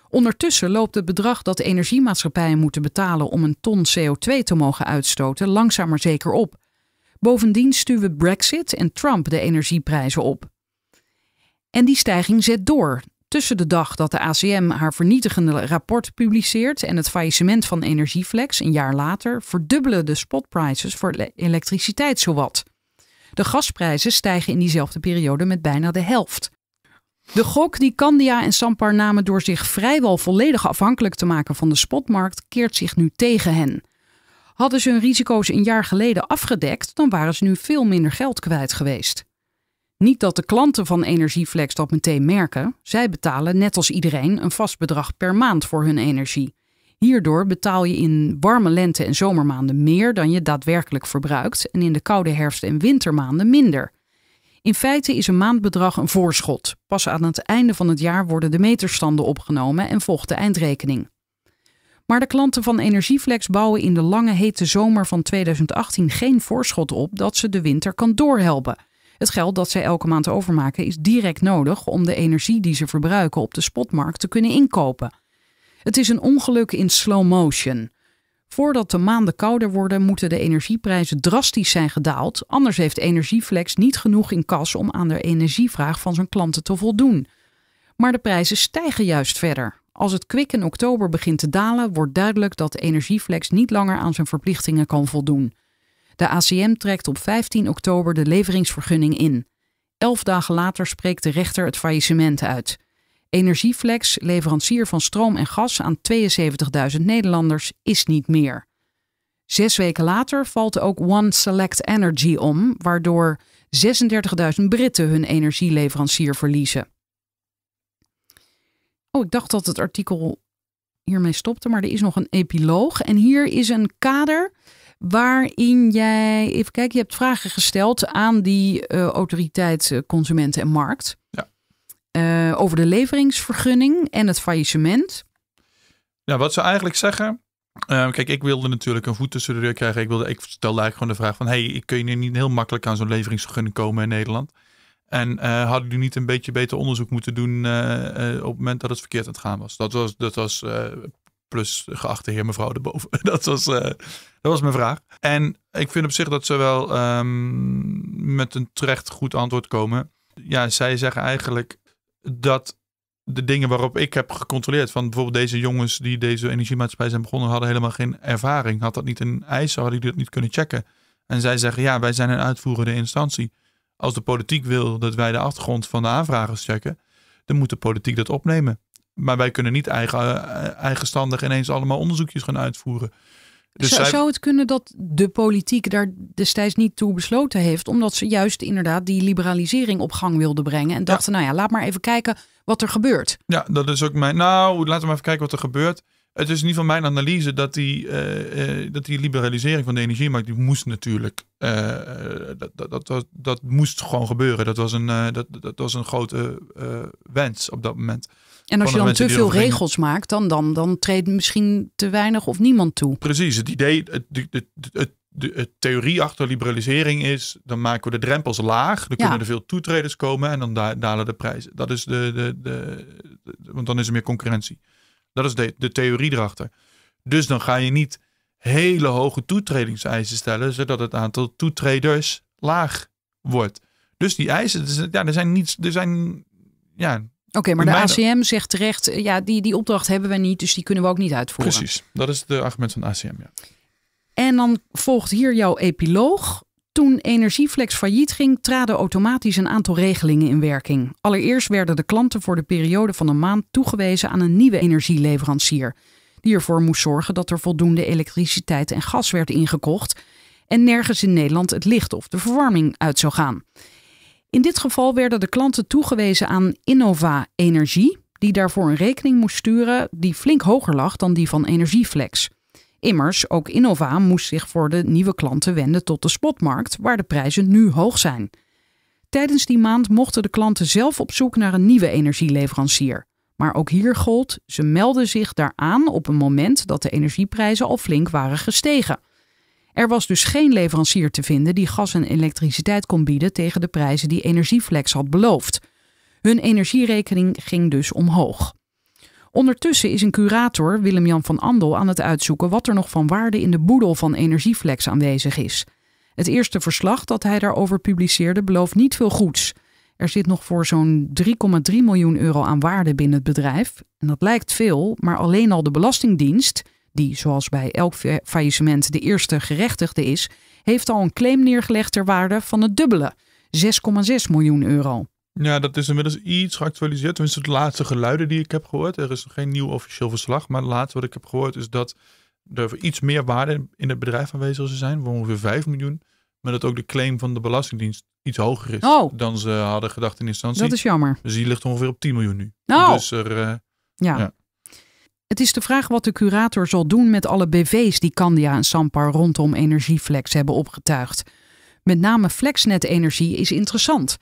Ondertussen loopt het bedrag dat energiemaatschappijen moeten betalen om een ton CO2 te mogen uitstoten langzaam maar zeker op. Bovendien stuwen Brexit en Trump de energieprijzen op. En die stijging zet door. Tussen de dag dat de ACM haar vernietigende rapport publiceert en het faillissement van Energieflex een jaar later verdubbelen de spotprices voor elektriciteit zowat. De gasprijzen stijgen in diezelfde periode met bijna de helft. De gok die Candia en Sampar namen door zich vrijwel volledig afhankelijk te maken van de spotmarkt keert zich nu tegen hen. Hadden ze hun risico's een jaar geleden afgedekt, dan waren ze nu veel minder geld kwijt geweest. Niet dat de klanten van Energieflex dat meteen merken. Zij betalen, net als iedereen, een vast bedrag per maand voor hun energie. Hierdoor betaal je in warme lente- en zomermaanden meer dan je daadwerkelijk verbruikt en in de koude herfst- en wintermaanden minder. In feite is een maandbedrag een voorschot. Pas aan het einde van het jaar worden de meterstanden opgenomen en volgt de eindrekening. Maar de klanten van Energieflex bouwen in de lange hete zomer van 2018 geen voorschot op dat ze de winter kan doorhelpen. Het geld dat zij elke maand overmaken is direct nodig om de energie die ze verbruiken op de spotmarkt te kunnen inkopen. Het is een ongeluk in slow motion. Voordat de maanden kouder worden, moeten de energieprijzen drastisch zijn gedaald. Anders heeft Energieflex niet genoeg in kas om aan de energievraag van zijn klanten te voldoen. Maar de prijzen stijgen juist verder. Als het kwik in oktober begint te dalen, wordt duidelijk dat Energieflex niet langer aan zijn verplichtingen kan voldoen. De ACM trekt op 15 oktober de leveringsvergunning in. Elf dagen later spreekt de rechter het faillissement uit. Energieflex, leverancier van stroom en gas aan 72.000 Nederlanders, is niet meer. Zes weken later valt ook One Select Energy om, waardoor 36.000 Britten hun energieleverancier verliezen. Oh, ik dacht dat het artikel hiermee stopte, maar er is nog een epiloog. En hier is een kader waarin jij, even kijk, je hebt vragen gesteld aan die eh, uh, eh, Consumenten en Markt. Ja. Eh, over de leveringsvergunning en het faillissement. Ja, wat ze eigenlijk zeggen. Ehm, kijk, ik wilde natuurlijk een voet tussen de deur krijgen. Ik, wilde, ik stelde eigenlijk gewoon de vraag van... hey, kun je niet heel makkelijk aan zo'n leveringsvergunning komen in Nederland? En uh, hadden jullie niet een beetje beter onderzoek moeten doen op het moment dat het verkeerd aan het gaan was? Dat was, dat was plus geachte heer mevrouw erboven. [laughs] Dat was, eh, dat was mijn vraag. En ik vind op zich dat ze wel ehm, met een terecht goed antwoord komen. Ja, zij zeggen eigenlijk dat de dingen waarop ik heb gecontroleerd, van bijvoorbeeld deze jongens die deze energiemaatschappij zijn begonnen, hadden helemaal geen ervaring. Had dat niet een eis, hadden die dat niet kunnen checken. En zij zeggen, ja, wij zijn een uitvoerende instantie. Als de politiek wil dat wij de achtergrond van de aanvragers checken, dan moet de politiek dat opnemen. Maar wij kunnen niet eigen, eh, eigenstandig ineens allemaal onderzoekjes gaan uitvoeren. Dus zou, het kunnen dat de politiek daar destijds niet toe besloten heeft, omdat ze juist inderdaad die liberalisering op gang wilde brengen en dachten, nou ja, laat maar even kijken wat er gebeurt. Ja, dat is ook mijn. Nou, laten we maar even kijken wat er gebeurt. Het is in ieder geval mijn analyse dat die, eh, eh, dat die liberalisering van de energiemarkt, die moest natuurlijk. dat, dat, dat, dat, moest gewoon gebeuren. Dat was een, dat, dat was een grote wens op dat moment. En als je dan te veel regels maakt, dan, dan, dan treedt misschien te weinig of niemand toe. Precies, het idee, de, theorie achter liberalisering is, dan maken we de drempels laag, dan kunnen er veel toetreders komen en dan dalen de prijzen. Dat is de, de, de, de, want dan is er meer concurrentie. Dat is de, de theorie erachter. Dus dan ga je niet hele hoge toetredingseisen stellen, zodat het aantal toetreders laag wordt. Dus die eisen, dus, ja, er zijn niets, er zijn, ja, Oké, maar de ACM zegt terecht, eh, ja, die, die opdracht hebben we niet, dus die kunnen we ook niet uitvoeren. Precies, dat is het argument van de ACM, ja. En dan volgt hier jouw epiloog. Toen Energieflex failliet ging, traden automatisch een aantal regelingen in werking. Allereerst werden de klanten voor de periode van een maand toegewezen aan een nieuwe energieleverancier, die ervoor moest zorgen dat er voldoende elektriciteit en gas werd ingekocht en nergens in Nederland het licht of de verwarming uit zou gaan. In dit geval werden de klanten toegewezen aan Innova Energie, die daarvoor een rekening moest sturen die flink hoger lag dan die van Energieflex. Immers, ook Innova moest zich voor de nieuwe klanten wenden tot de spotmarkt, waar de prijzen nu hoog zijn. Tijdens die maand mochten de klanten zelf op zoek naar een nieuwe energieleverancier. Maar ook hier gold, ze melden zich daaraan op een moment dat de energieprijzen al flink waren gestegen. Er was dus geen leverancier te vinden die gas en elektriciteit kon bieden tegen de prijzen die Energieflex had beloofd. Hun energierekening ging dus omhoog. Ondertussen is een curator, Willem-Jan van Andel, aan het uitzoeken wat er nog van waarde in de boedel van Energieflex aanwezig is. Het eerste verslag dat hij daarover publiceerde belooft niet veel goeds. Er zit nog voor zo'n 3,3 miljoen euro aan waarde binnen het bedrijf. En dat lijkt veel, maar alleen al de Belastingdienst, die zoals bij elk faillissement de eerste gerechtigde is, heeft al een claim neergelegd ter waarde van het dubbele, 6,6 miljoen euro. Ja, dat is inmiddels iets geactualiseerd. Tenminste, het laatste geluiden die ik heb gehoord. Er is nog geen nieuw officieel verslag. Maar het laatste wat ik heb gehoord is dat er iets meer waarde in het bedrijf aanwezig zou zijn. Voor ongeveer 5 miljoen. Maar dat ook de claim van de Belastingdienst iets hoger is oh. dan ze hadden gedacht in instantie. Dat is jammer. Dus die ligt ongeveer op 10 miljoen nu. Oh. Dus er, eh, ja. Het is de vraag wat de curator zal doen met alle BV's die Candia en Sampar rondom Energieflex hebben opgetuigd. Met name Flexnet Energie is interessant.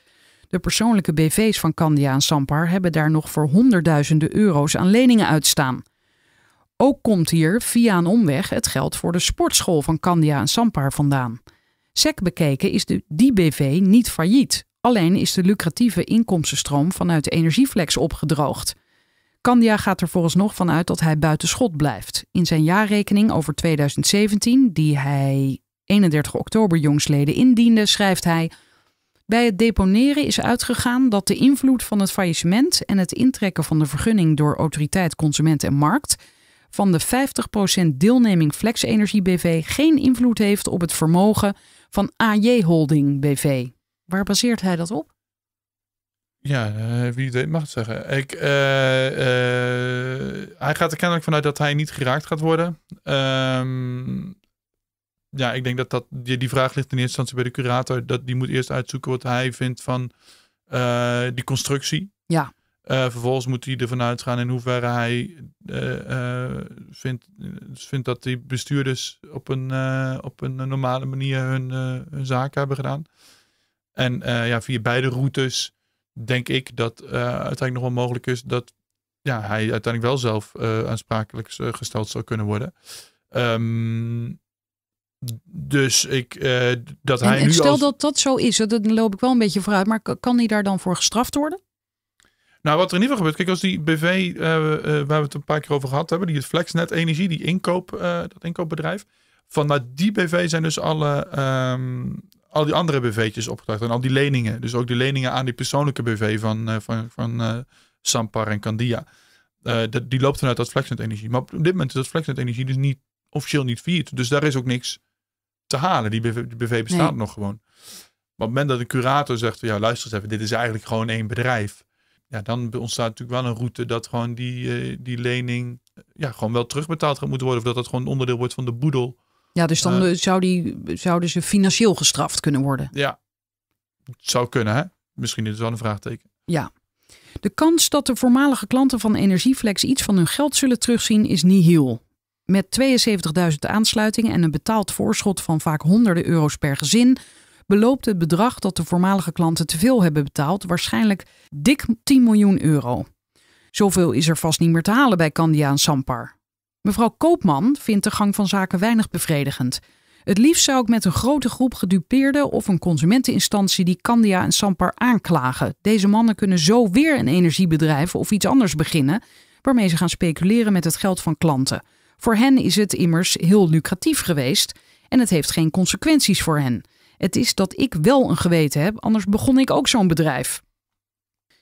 De persoonlijke BV's van Candia en Sampar hebben daar nog voor honderdduizenden euro's aan leningen uitstaan. Ook komt hier via een omweg het geld voor de sportschool van Candia en Sampar vandaan. SEC bekeken is de, die BV niet failliet. Alleen is de lucratieve inkomstenstroom vanuit Energieflex opgedroogd. Candia gaat er nog van uit dat hij buitenschot blijft. In zijn jaarrekening over 2017, die hij 31 oktober jongsleden indiende, schrijft hij. Bij het deponeren is uitgegaan dat de invloed van het faillissement en het intrekken van de vergunning door autoriteit Consument en Markt van de 50% deelneming Flex BV geen invloed heeft op het vermogen van AJ Holding BV. Waar baseert hij dat op? Ja, eh, wie weet mag het zeggen. Ik, eh, eh, hij gaat er kennelijk vanuit dat hij niet geraakt gaat worden. Ehm, ja, ik denk dat, dat die, die vraag ligt in eerste instantie bij de curator. Dat die moet eerst uitzoeken wat hij vindt van die constructie. Ja. vervolgens moet hij ervan uitgaan in hoeverre hij uh, vindt, vindt dat die bestuurders op een, op een normale manier hun, hun zaken hebben gedaan. En ja, via beide routes denk ik dat uh, uiteindelijk nog wel mogelijk is dat ja, hij uiteindelijk wel zelf uh, aansprakelijk eh, gesteld zou kunnen worden. Um, dus ik, uh, dat en, hij en stel dat dat zo is, dan loop ik wel een beetje vooruit. Maar kan hij daar dan voor gestraft worden? Nou, wat er in ieder geval gebeurt, kijk, als die BV, waar we het een paar keer over gehad hebben, die het Flexnet Energie, die inkoop, dat inkoopbedrijf, vanuit die BV zijn dus alle ehm, al die andere BV'tjes opgedacht en al die leningen. Dus ook die leningen aan die persoonlijke BV eh, van, van, van eh, Sampar en Candia. Eh, dat, die loopt vanuit dat flexnet energie. Maar op dit moment is dat flexnet energie dus niet, officieel niet viert. Dus daar is ook niks te halen. Die BV, bestaat nog gewoon. Maar op het moment dat een curator zegt, ja luister eens even, dit is eigenlijk gewoon één bedrijf. Ja, dan ontstaat natuurlijk wel een route dat gewoon die, die lening ja, gewoon wel terugbetaald gaat moeten worden. Of dat dat gewoon onderdeel wordt van de boedel ja, dus dan eh. Eh, die, zouden ze financieel gestraft kunnen worden. Ja, zou kunnen hè. Misschien is het wel een vraagteken. Ja. De kans dat de voormalige klanten van Energieflex iets van hun geld zullen terugzien is heel. Met 72.000 aansluitingen en een betaald voorschot van vaak honderden euro's per gezin beloopt het bedrag dat de voormalige klanten te veel hebben betaald waarschijnlijk dik 10 miljoen euro. Zoveel is er vast niet meer te halen bij Candia en Sampar. Mevrouw Koopman vindt de gang van zaken weinig bevredigend. Het liefst zou ik met een grote groep gedupeerden of een consumenteninstantie die Candia en Sampar aanklagen. Deze mannen kunnen zo weer een energiebedrijf of iets anders beginnen, waarmee ze gaan speculeren met het geld van klanten. Voor hen is het immers heel lucratief geweest en het heeft geen consequenties voor hen. Het is dat ik wel een geweten heb, anders begon ik ook zo'n bedrijf.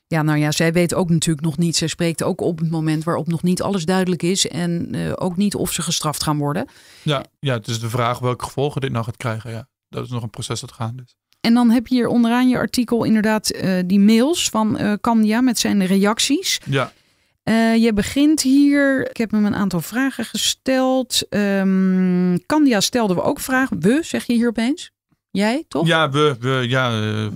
Ja, nou ja, zij weet ook natuurlijk nog niet. Zij spreekt ook op het moment waarop nog niet alles duidelijk is. En eh, ook niet of ze gestraft gaan worden. Ja, ja, het is de vraag welke gevolgen dit nou gaat krijgen. Ja, dat is nog een proces dat gaande is. En dan heb je hier onderaan je artikel inderdaad eh, die mails van uh, eh, Candia met zijn reacties. Ja. je begint hier. Ik heb hem een aantal vragen gesteld. Um, ehm, Candia stelden we ook vragen. We, zeg je hier opeens? Jij, toch? Ja, we, we ja, eh, we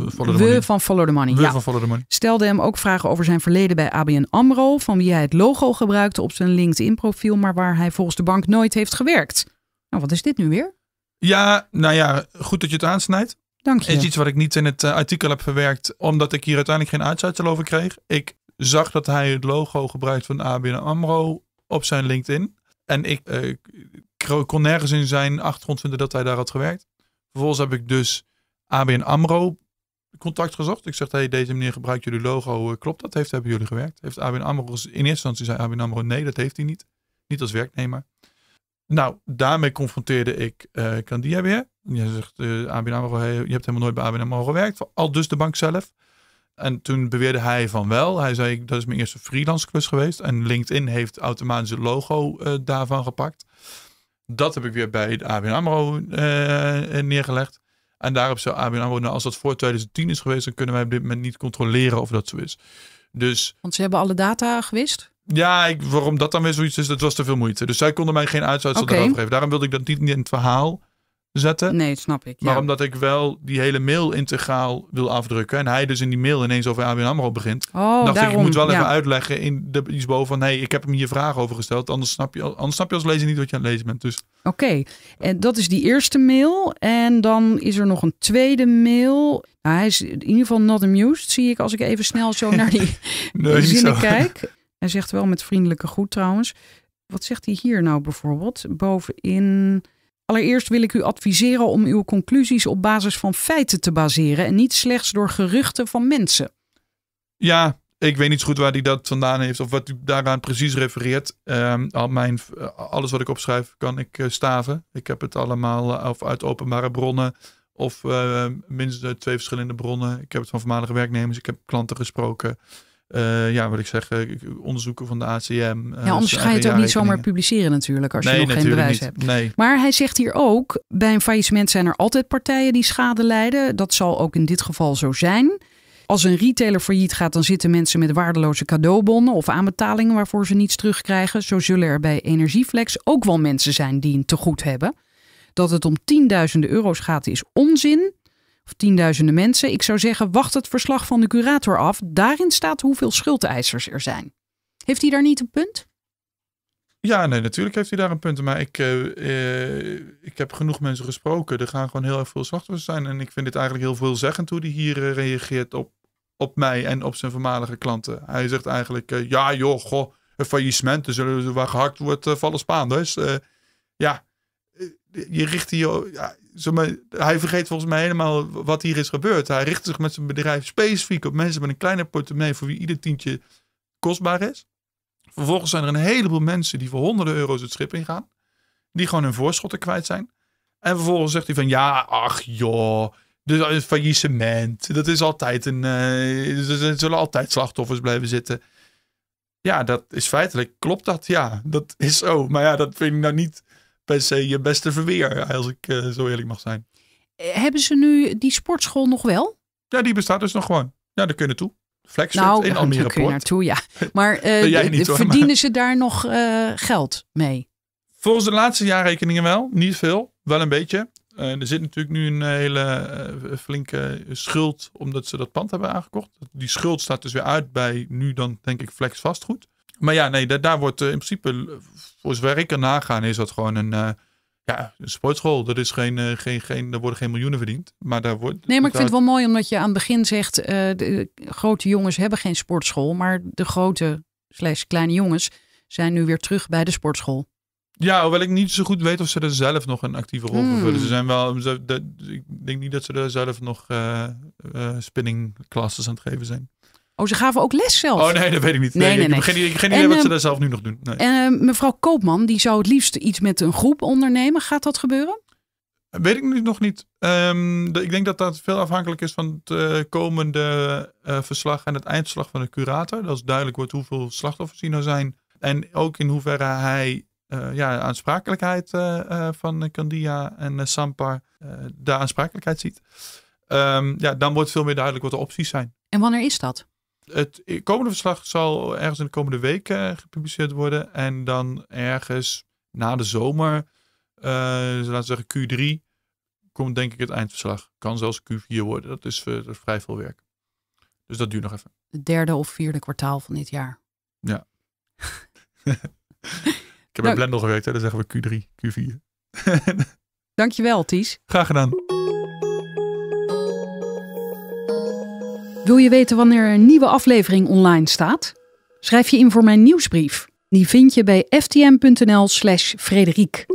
van Follow the Money. We ja. van Follow the Money. Stelde hem ook vragen over zijn verleden bij ABN AMRO, van wie hij het logo gebruikte op zijn LinkedIn-profiel, maar waar hij volgens de bank nooit heeft gewerkt. Nou, wat is dit nu weer? Ja, nou ja, goed dat je het aansnijdt. Dank je. Het is iets wat ik niet in het eh, artikel heb verwerkt, omdat ik hier uiteindelijk geen uitsluitsel over kreeg. Ik zag dat hij het logo gebruikt van ABN AMRO op zijn LinkedIn. En eh, ik kon nergens in zijn achtergrond vinden dat hij daar had gewerkt. Vervolgens heb ik dus ABN AMRO contact gezocht. Ik zeg, hey, deze meneer gebruikt jullie logo. Eh, klopt dat? Heeft, hebben jullie gewerkt? Heeft ABN AMRO, in eerste instantie zei ABN AMRO, nee, dat heeft hij niet. Niet als werknemer. Nou, daarmee confronteerde ik uh, Candia weer. Je zegt, eh, ABN AMRO, je hebt helemaal nooit bij ABN AMRO gewerkt. Al dus de bank zelf. En toen beweerde hij van wel. Hij zei, dat is mijn eerste freelance klus geweest. En LinkedIn heeft automatisch het logo daarvan gepakt. Dat heb ik weer bij de ABN AMRO eh, eh, neergelegd. En daarop zou ABN AMRO, nou, als dat voor 2010 is geweest, dan kunnen wij op dit moment niet controleren of dat zo is. Dus, Want ze hebben alle data gewist? Ja, ik, waarom dat dan weer zoiets is, dat was te veel moeite. Dus zij konden mij geen uitsluitsel okay. geven. Daarom wilde ik dat niet in het verhaal zetten. Nee, snap ik. Maar omdat ik wel die hele mail integraal wil afdrukken. En hij dus in die mail ineens over ABN AMRO begint. Oh, dacht ik, ik moet wel even uitleggen in de iets boven van... hey, ik heb hem hier vragen over gesteld. Anders snap je, anders snap je als lezer niet wat je aan het lezen bent. Dus. Oké, en dat is die eerste mail. En dan is er nog een tweede mail. Nou, hij is in ieder geval not amused, zie ik als ik even snel zo naar die [laughs] nee, zinnen kijk. Hij zegt wel met vriendelijke groet trouwens. Wat zegt hij hier nou bijvoorbeeld? Bovenin... Allereerst wil ik u adviseren om uw conclusies op basis van feiten te baseren en niet slechts door geruchten van mensen. Ja, ik weet niet zo goed waar hij dat vandaan heeft of wat u daaraan precies refereert. Ehm, al mijn, eh, alles wat ik opschrijf kan ik eh, staven. Ik heb het allemaal eh, of uit openbare bronnen of uh, minstens twee verschillende bronnen. Ik heb het van voormalige werknemers, ik heb klanten gesproken. Eh, ja, wat ik zeg, eh, onderzoeken van de ACM. Eh, ja, anders dus ga je het ook niet zomaar publiceren natuurlijk als je nog geen bewijs hebt. Nee. Maar hij zegt hier ook, bij een faillissement zijn er altijd partijen die schade lijden. Dat zal ook in dit geval zo zijn. Als een retailer failliet gaat, dan zitten mensen met waardeloze cadeaubonnen of aanbetalingen waarvoor ze niets terugkrijgen. Zo zullen er bij Energieflex ook wel mensen zijn die een tegoed hebben. Dat het om tienduizenden euro's gaat is onzin of tienduizenden mensen. Ik zou zeggen, wacht het verslag van de curator af. Daarin staat hoeveel schuldeisers er zijn. Heeft hij daar niet een punt? Ja, nee, natuurlijk heeft hij daar een punt. Maar ik, eh, ik heb genoeg mensen gesproken. Er gaan gewoon heel erg veel slachtoffers zijn. En ik vind het eigenlijk heel veelzeggend hoe hij hier eh, reageert op, op mij en op zijn voormalige klanten. Hij zegt eigenlijk, eh, ja joh, goh, een faillissement. Dus waar gehakt wordt, vallen Spaanders. ja, je richt hier... Ja, hij vergeet volgens mij helemaal wat hier is gebeurd. Hij richt zich met zijn bedrijf specifiek op mensen met een kleine portemonnee voor wie ieder tientje kostbaar is. Vervolgens zijn er een heleboel mensen die voor honderden euro's het schip ingaan. Die gewoon hun voorschotten kwijt zijn. En vervolgens zegt hij van ja, ach joh, dus een faillissement. Dat is altijd een. Uh, eh, er zullen altijd slachtoffers blijven zitten. Ja, dat is feitelijk. Klopt dat? Ja, dat is zo. Maar ja, dat vind ik nou niet per se je beste verweer, als ik eh, zo eerlijk mag zijn. Eh, hebben ze nu die sportschool nog wel? Ja, die bestaat dus nog gewoon. Ja, daar kunnen toe. Flexfit nou, in [laughs] Almere Poort. naartoe, ja. [laughs] Eh, maar verdienen ze daar nog geld mee? Volgens de laatste jaarrekeningen wel. Niet veel, wel een beetje. er zit natuurlijk nu een hele flinke schuld omdat ze dat pand hebben aangekocht. Die schuld staat dus weer uit bij nu dan denk ik Flex Vastgoed. Maar ja, nee, daar, wordt eh, in principe, voor zover ik nagaan, is dat gewoon een eh, ja, een sportschool, dat is geen, eh, geen, geen, daar worden geen miljoenen verdiend. Maar daar wordt, nee, maar ik vind het wel mooi omdat je aan het begin zegt, de grote jongens hebben geen sportschool, maar de grote slechts kleine jongens zijn nu weer terug bij de sportschool. Ja, hoewel ik niet zo goed weet of ze er zelf nog een actieve rol hmm. vervullen. Ze zijn wel, ik denk niet dat ze er zelf nog uh, uh, spinningclasses aan het geven zijn. Oh, ze gaven ook les zelf. Oh nee, dat weet ik niet. Nee, nee, nee, ik nee. niet geen, idee wat ze ehm, daar zelf nu nog doen. Nee. Ehm, mevrouw Koopman, die zou het liefst iets met een groep ondernemen. Gaat dat gebeuren? Weet ik nu nog niet. Ehm, ik denk dat dat veel afhankelijk is van het eh, komende eh, verslag en het eindslag van de curator. Dat is duidelijk wordt hoeveel slachtoffers die nou zijn. En ook in hoeverre hij uh, ja, aansprakelijkheid van Candia en Sampar de aansprakelijkheid ziet. ja, dan wordt veel meer duidelijk wat de opties zijn. En wanneer is dat? het komende verslag zal ergens in de komende weken eh, gepubliceerd worden. En dan ergens na de zomer, eh, dus laten we zeggen Q3, komt denk ik het eindverslag. Kan zelfs Q4 worden. Eh, dat is, vrij veel werk. Dus dat duurt nog even. Het derde of vierde kwartaal van dit jaar. Ja. [laughs] ik heb in Blendel gewerkt, hè? dan zeggen we Q3, Q4. Dankjewel, Ties. Graag gedaan. Wil je weten wanneer een nieuwe aflevering online staat? Schrijf je in voor mijn nieuwsbrief. Die vind je bij ftm.nl/slash Frederiek.